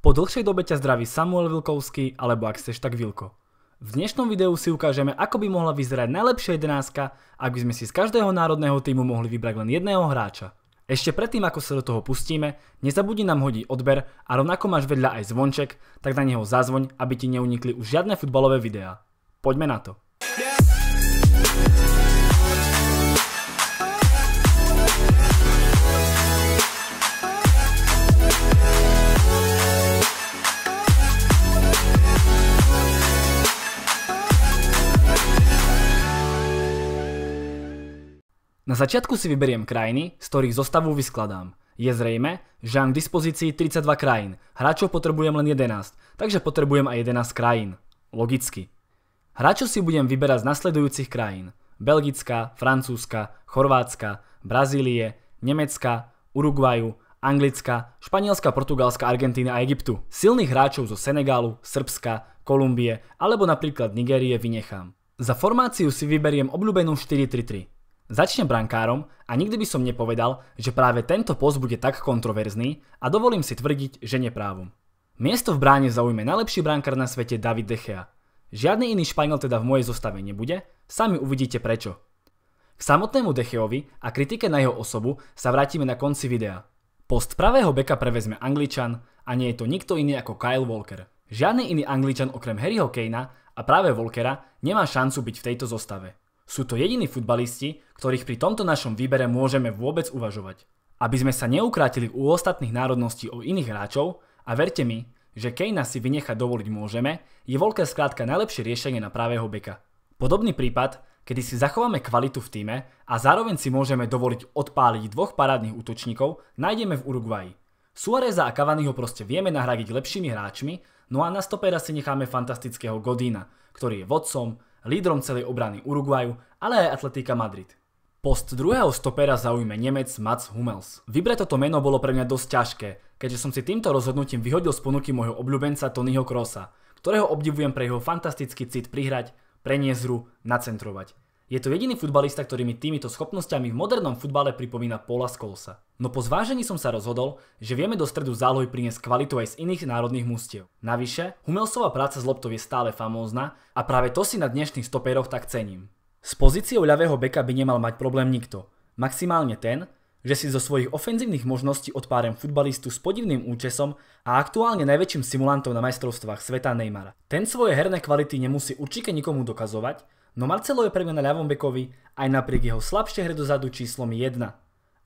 Po dlhšej dobe ťa zdraví Samuel Vilkovský, alebo ak chceš tak Vilko. V dnešnom videu si ukážeme, ako by mohla vyzerať najlepšia jedenáska, ak by sme si z každého národného týmu mohli vybrať len jedného hráča. Ešte predtým, ako sa do toho pustíme, nezabudni nám hodiť odber a rovnako máš vedľa aj zvonček, tak na neho zazvoň, aby ti neunikli už žiadne futbalové videá. Poďme na to. Na začiatku si vyberiem krajiny, z ktorých zostavu vyskladám. Je zrejme, že mám k dispozícii 32 krajín, hráčov potrebujem len 11, takže potrebujem aj 11 krajín. Logicky. Hráčov si budem vyberať z nasledujúcich krajín. Belgická, Francúzska, Chorvátska, Brazílie, Nemecka, Uruguaju, Anglicka, Španielska, Portugalska, Argentína a Egyptu. Silných hráčov zo Senegálu, Srbska, Kolumbie alebo napríklad Nigérie vynechám. Za formáciu si vyberiem obľúbenú 4-3-3. Začnem brankárom a nikdy by som nepovedal, že práve tento post bude tak kontroverzný a dovolím si tvrdiť, že neprávom. Miesto v bráne zaujme najlepší brankár na svete David Gea. Žiadny iný Španiel teda v mojej zostave nebude, sami uvidíte prečo. K samotnému Decheovi a kritike na jeho osobu sa vrátime na konci videa. Post pravého beka prevezme Angličan a nie je to nikto iný ako Kyle Walker. Žiadny iný Angličan okrem Harryho Kanea a práve Walkera nemá šancu byť v tejto zostave. Sú to jediní futbalisti, ktorých pri tomto našom výbere môžeme vôbec uvažovať. Aby sme sa neukrátili u ostatných národností o iných hráčov, a verte mi, že Kejna si vynechať dovoliť môžeme, je Volker skrátka najlepšie riešenie na pravého beka. Podobný prípad, kedy si zachováme kvalitu v týme a zároveň si môžeme dovoliť odpáliť dvoch parádnych útočníkov, nájdeme v Uruguayi. Suareza a ho proste vieme nahradiť lepšími hráčmi, no a na stopera si necháme fantastického Godína, ktorý je vodcom, lídrom celej obrany Uruguaju, ale aj Atletika Madrid. Post druhého stopera zaujme Nemec Mats Hummels. Vybrať toto meno bolo pre mňa dosť ťažké, keďže som si týmto rozhodnutím vyhodil z ponuky môjho obľúbenca Tonyho Krosa, ktorého obdivujem pre jeho fantastický cit prihrať, preniesť hru, nacentrovať. Je to jediný futbalista, ktorý mi týmito schopnosťami v modernom futbale pripomína Paula Skolsa. No po zvážení som sa rozhodol, že vieme do stredu zálohy priniesť kvalitu aj z iných národných mústiev. Navyše, Humelsová práca s loptou je stále famózna a práve to si na dnešných stoperoch tak cením. S pozíciou ľavého beka by nemal mať problém nikto. Maximálne ten, že si zo svojich ofenzívnych možností odpárem futbalistu s podivným účesom a aktuálne najväčším simulantom na majstrovstvách sveta Neymara. Ten svoje herné kvality nemusí určite nikomu dokazovať, no Marcelo je pre mňa na ľavom bekovi aj napriek jeho slabšie hre dozadu číslom 1.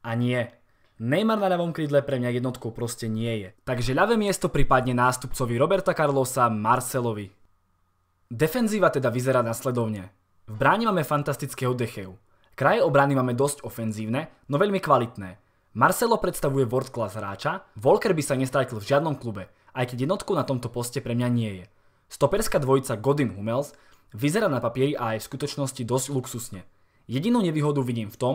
A nie, Neymar na ľavom krídle pre mňa jednotkou proste nie je. Takže ľavé miesto prípadne nástupcovi Roberta Carlosa Marcelovi. Defenzíva teda vyzerá nasledovne. V bráni máme fantastického Decheu. Kraje obrany máme dosť ofenzívne, no veľmi kvalitné. Marcelo predstavuje world class hráča, Volker by sa nestratil v žiadnom klube, aj keď jednotkou na tomto poste pre mňa nie je. Stoperská dvojica Godin Hummels Vyzerá na papieri a aj v skutočnosti dosť luxusne. Jedinú nevýhodu vidím v tom,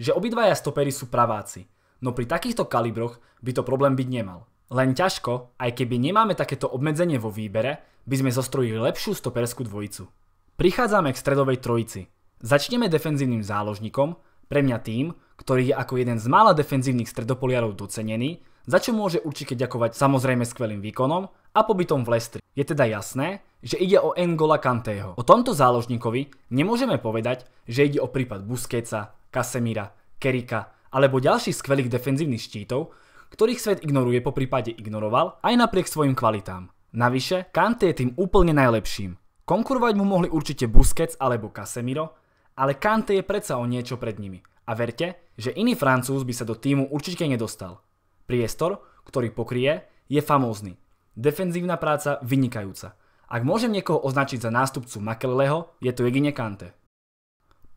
že obidvaja stopery sú praváci, no pri takýchto kalibroch by to problém byť nemal. Len ťažko, aj keby nemáme takéto obmedzenie vo výbere, by sme zostrojili lepšiu stoperskú dvojicu. Prichádzame k stredovej trojici. Začneme defenzívnym záložníkom, pre mňa tým, ktorý je ako jeden z mála defenzívnych stredopoliarov docenený, za čo môže určite ďakovať samozrejme skvelým výkonom a pobytom v Lestri. Je teda jasné, že ide o Engola Kantého. O tomto záložníkovi nemôžeme povedať, že ide o prípad Busqueca, Kasemira, Kerika alebo ďalších skvelých defenzívnych štítov, ktorých svet ignoruje po prípade ignoroval aj napriek svojim kvalitám. Navyše, Kante je tým úplne najlepším. Konkurovať mu mohli určite Busquets alebo Casemiro, ale Kante je predsa o niečo pred nimi. A verte, že iný Francúz by sa do týmu určite nedostal priestor, ktorý pokrie, je famózny. Defenzívna práca vynikajúca. Ak môžem niekoho označiť za nástupcu Makeleleho, je to jedine Kante.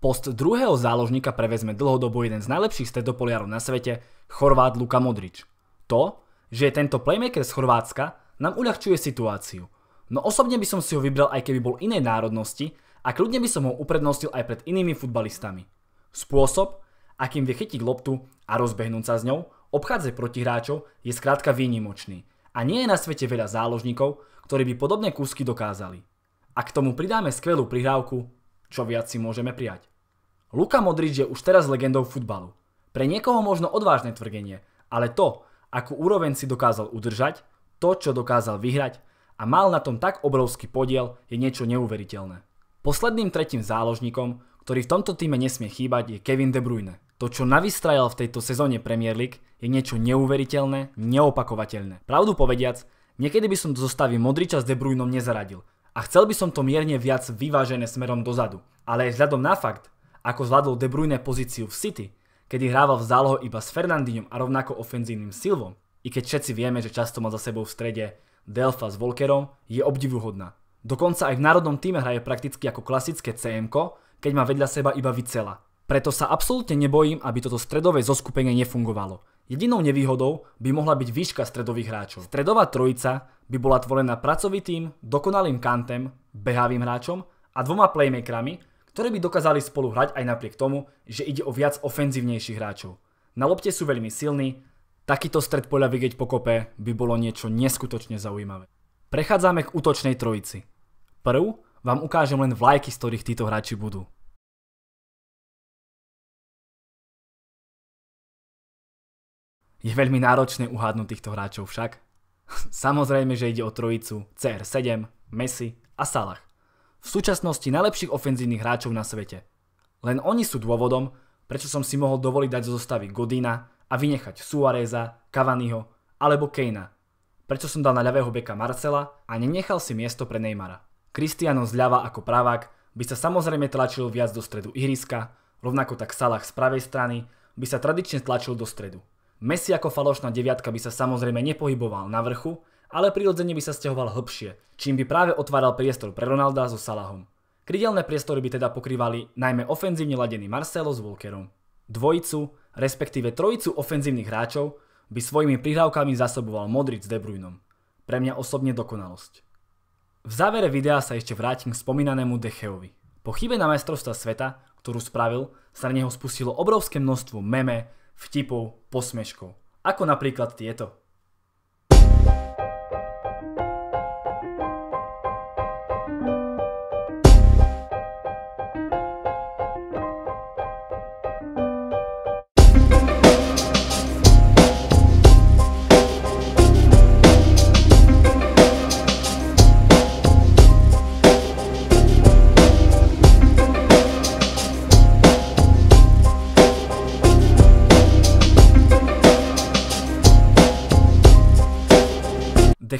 Post druhého záložníka prevezme dlhodobo jeden z najlepších stredopoliarov na svete, Chorvát Luka Modrič. To, že je tento playmaker z Chorvátska, nám uľahčuje situáciu. No osobne by som si ho vybral aj keby bol inej národnosti a kľudne by som ho uprednostil aj pred inými futbalistami. Spôsob, akým vie chytiť loptu a rozbehnúť sa s ňou, obchádzať protihráčov je skrátka výnimočný a nie je na svete veľa záložníkov, ktorí by podobné kúsky dokázali. A k tomu pridáme skvelú prihrávku, čo viac si môžeme prijať. Luka Modrič je už teraz legendou futbalu. Pre niekoho možno odvážne tvrdenie, ale to, akú úroveň si dokázal udržať, to, čo dokázal vyhrať a mal na tom tak obrovský podiel, je niečo neuveriteľné. Posledným tretím záložníkom, ktorý v tomto týme nesmie chýbať, je Kevin De Bruyne. To, čo navystrajal v tejto sezóne Premier League, je niečo neuveriteľné, neopakovateľné. Pravdu povediac, niekedy by som do zostavy Modriča s De Bruynom nezaradil a chcel by som to mierne viac vyvážené smerom dozadu. Ale aj vzhľadom na fakt, ako zvládol De Bruyne pozíciu v City, kedy hrával v záloho iba s Fernandinom a rovnako ofenzívnym Silvom, i keď všetci vieme, že často má za sebou v strede Delfa s Volkerom, je obdivuhodná. Dokonca aj v národnom týme hraje prakticky ako klasické CM, keď má vedľa seba iba Vicela. Preto sa absolútne nebojím, aby toto stredové zoskupenie nefungovalo. Jedinou nevýhodou by mohla byť výška stredových hráčov. Stredová trojica by bola tvorená pracovitým, dokonalým kantem, behavým hráčom a dvoma playmakerami, ktorí by dokázali spolu hrať aj napriek tomu, že ide o viac ofenzívnejších hráčov. Na lopte sú veľmi silní, takýto stred poľa vidieť kope by bolo niečo neskutočne zaujímavé. Prechádzame k útočnej trojici. Prv vám ukážem len vlajky, z ktorých títo hráči budú. Je veľmi náročné uhádnuť týchto hráčov však. Samozrejme, že ide o trojicu CR7, Messi a Salah. V súčasnosti najlepších ofenzívnych hráčov na svete. Len oni sú dôvodom, prečo som si mohol dovoliť dať zo zostavy Godina a vynechať Suareza, Cavaniho alebo Kejna. Prečo som dal na ľavého beka Marcela a nenechal si miesto pre Neymara. Cristiano zľava ako pravák by sa samozrejme tlačil viac do stredu ihriska, rovnako tak Salah z pravej strany by sa tradične tlačil do stredu. Messi ako falošná deviatka by sa samozrejme nepohyboval na vrchu, ale prirodzene by sa stiahoval hlbšie, čím by práve otváral priestor pre Ronalda so Salahom. Krydelné priestory by teda pokrývali najmä ofenzívne ladený Marcelo s Walkerom. Dvojicu, respektíve trojicu ofenzívnych hráčov by svojimi prihrávkami zasoboval Modric s De Bruynom. Pre mňa osobne dokonalosť. V závere videa sa ešte vrátim k spomínanému Decheovi. Po chybe na majstrovstva sveta, ktorú spravil, sa na neho spustilo obrovské množstvo meme, vtipov, posmeškov. Ako napríklad tieto.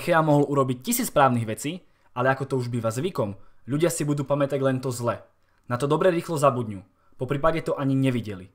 Chea mohol urobiť tisíc správnych vecí, ale ako to už býva zvykom, ľudia si budú pamätať len to zle. Na to dobre rýchlo zabudňu. po prípade to ani nevideli.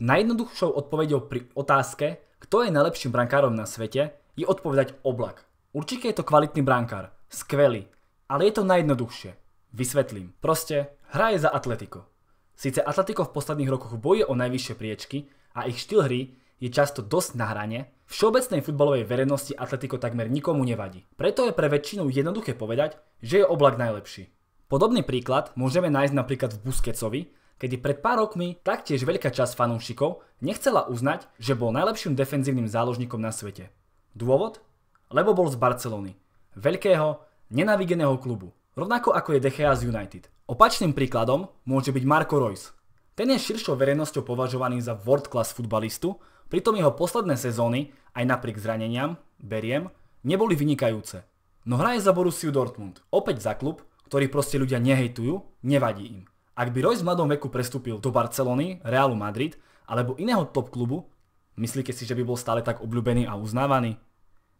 Najjednoduchšou odpoveďou pri otázke, kto je najlepším brankárom na svete, je odpovedať oblak. Určite je to kvalitný brankár, skvelý, ale je to najjednoduchšie. Vysvetlím. Proste, hra je za Atletico. Sice Atletico v posledných rokoch boje o najvyššie priečky a ich štýl hry je často dosť na hrane, všeobecnej futbalovej verejnosti Atletico takmer nikomu nevadí. Preto je pre väčšinu jednoduché povedať, že je oblak najlepší. Podobný príklad môžeme nájsť napríklad v Busquetsovi, kedy pred pár rokmi taktiež veľká časť fanúšikov nechcela uznať, že bol najlepším defenzívnym záložníkom na svete. Dôvod? Lebo bol z Barcelony, veľkého, nenavigeného klubu, rovnako ako je De Gea z United. Opačným príkladom môže byť Marco Reus. Ten je širšou verejnosťou považovaný za world class futbalistu, pritom jeho posledné sezóny, aj napriek zraneniam, beriem, neboli vynikajúce. No hraje za Borussiu Dortmund, opäť za klub, ktorý proste ľudia nehejtujú, nevadí im. Ak by Royce v mladom veku prestúpil do Barcelony, Realu Madrid alebo iného top klubu, myslíte si, že by bol stále tak obľúbený a uznávaný?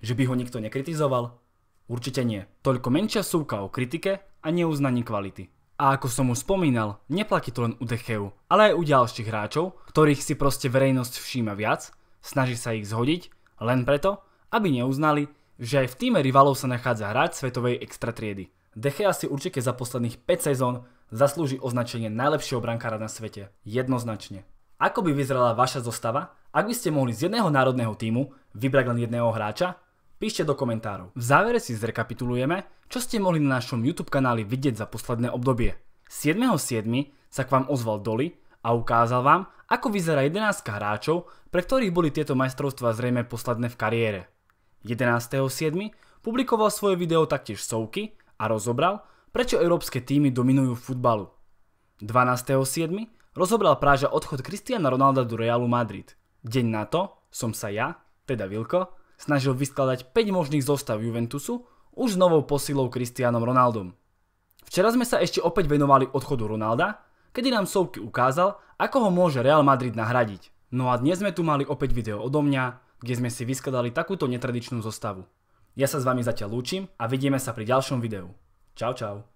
Že by ho nikto nekritizoval? Určite nie. Toľko menšia súka o kritike a neuznaní kvality. A ako som už spomínal, neplatí to len u Decheu, ale aj u ďalších hráčov, ktorých si proste verejnosť všíma viac, snaží sa ich zhodiť, len preto, aby neuznali, že aj v týme rivalov sa nachádza hráč svetovej extratriedy. Dechea si určite za posledných 5 sezón zaslúži označenie najlepšieho brankára na svete. Jednoznačne. Ako by vyzerala vaša zostava, ak by ste mohli z jedného národného týmu vybrať len jedného hráča? Píšte do komentárov. V závere si zrekapitulujeme, čo ste mohli na našom YouTube kanáli vidieť za posledné obdobie. 7.7. sa k vám ozval Doli a ukázal vám, ako vyzerá 11 hráčov, pre ktorých boli tieto majstrovstvá zrejme posledné v kariére. 11.7. publikoval svoje video taktiež Souky, a rozobral, prečo európske týmy dominujú v futbalu. 12.7. rozobral Práža odchod Kristiana Ronalda do Realu Madrid. Deň na to som sa ja, teda Vilko, snažil vyskladať 5 možných zostav Juventusu už s novou posilou Kristianom Ronaldom. Včera sme sa ešte opäť venovali odchodu Ronalda, kedy nám Sovky ukázal, ako ho môže Real Madrid nahradiť. No a dnes sme tu mali opäť video odo mňa, kde sme si vyskladali takúto netradičnú zostavu. Ja sa s vami zatiaľ lúčim a vidíme sa pri ďalšom videu. Čau čau.